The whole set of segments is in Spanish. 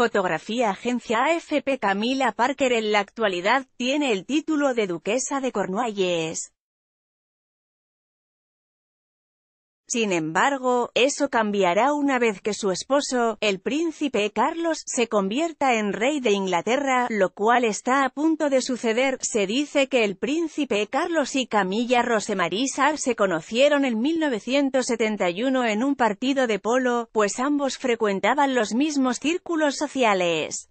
Fotografía Agencia AFP Camila Parker en la actualidad tiene el título de Duquesa de Cornualles. Sin embargo, eso cambiará una vez que su esposo, el príncipe Carlos, se convierta en rey de Inglaterra, lo cual está a punto de suceder. Se dice que el príncipe Carlos y Camilla Rosemary se conocieron en 1971 en un partido de polo, pues ambos frecuentaban los mismos círculos sociales.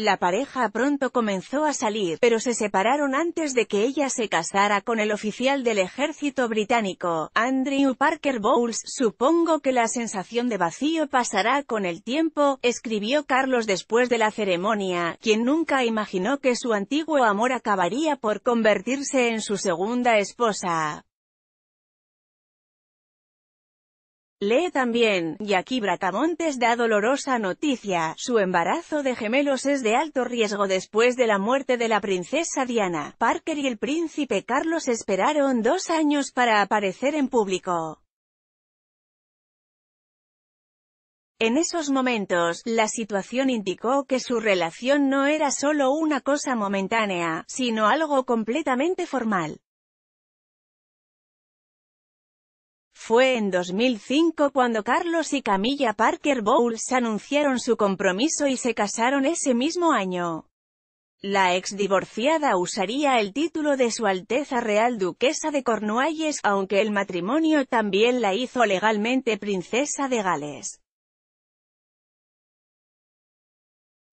La pareja pronto comenzó a salir, pero se separaron antes de que ella se casara con el oficial del ejército británico, Andrew Parker Bowles. Supongo que la sensación de vacío pasará con el tiempo, escribió Carlos después de la ceremonia, quien nunca imaginó que su antiguo amor acabaría por convertirse en su segunda esposa. Lee también, aquí Bracamontes da dolorosa noticia, su embarazo de gemelos es de alto riesgo después de la muerte de la princesa Diana. Parker y el príncipe Carlos esperaron dos años para aparecer en público. En esos momentos, la situación indicó que su relación no era solo una cosa momentánea, sino algo completamente formal. Fue en 2005 cuando Carlos y Camilla Parker Bowles anunciaron su compromiso y se casaron ese mismo año. La ex divorciada usaría el título de Su Alteza Real Duquesa de Cornualles, aunque el matrimonio también la hizo legalmente princesa de Gales.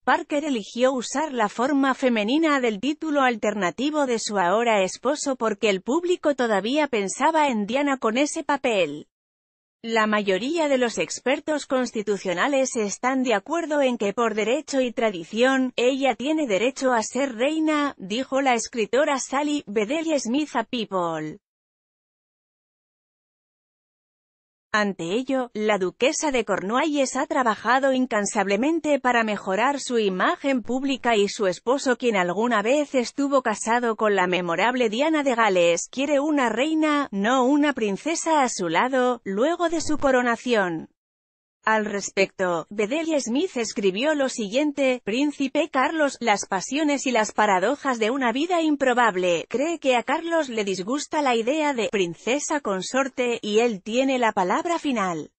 Parker eligió usar la forma femenina del título alternativo de su ahora esposo porque el público todavía pensaba en Diana con ese papel. La mayoría de los expertos constitucionales están de acuerdo en que por derecho y tradición, ella tiene derecho a ser reina, dijo la escritora Sally Bedell Smith a People. Ante ello, la duquesa de Cornualles ha trabajado incansablemente para mejorar su imagen pública y su esposo quien alguna vez estuvo casado con la memorable Diana de Gales, quiere una reina, no una princesa a su lado, luego de su coronación. Al respecto, Bedelia Smith escribió lo siguiente, Príncipe Carlos, las pasiones y las paradojas de una vida improbable, cree que a Carlos le disgusta la idea de princesa consorte, y él tiene la palabra final.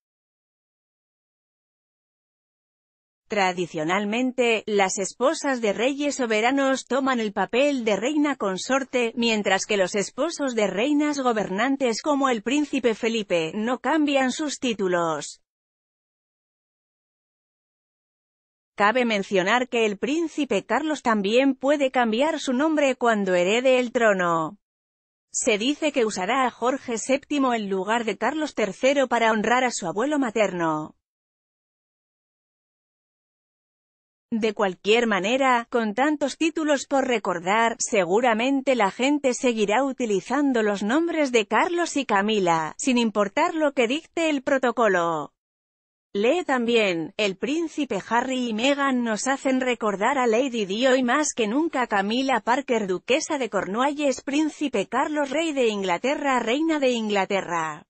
Tradicionalmente, las esposas de reyes soberanos toman el papel de reina consorte, mientras que los esposos de reinas gobernantes como el príncipe Felipe no cambian sus títulos. Cabe mencionar que el príncipe Carlos también puede cambiar su nombre cuando herede el trono. Se dice que usará a Jorge VII en lugar de Carlos III para honrar a su abuelo materno. De cualquier manera, con tantos títulos por recordar, seguramente la gente seguirá utilizando los nombres de Carlos y Camila, sin importar lo que dicte el protocolo. Lee también, el príncipe Harry y Meghan nos hacen recordar a Lady Di hoy más que nunca Camila Parker duquesa de Cornualles príncipe Carlos rey de Inglaterra reina de Inglaterra.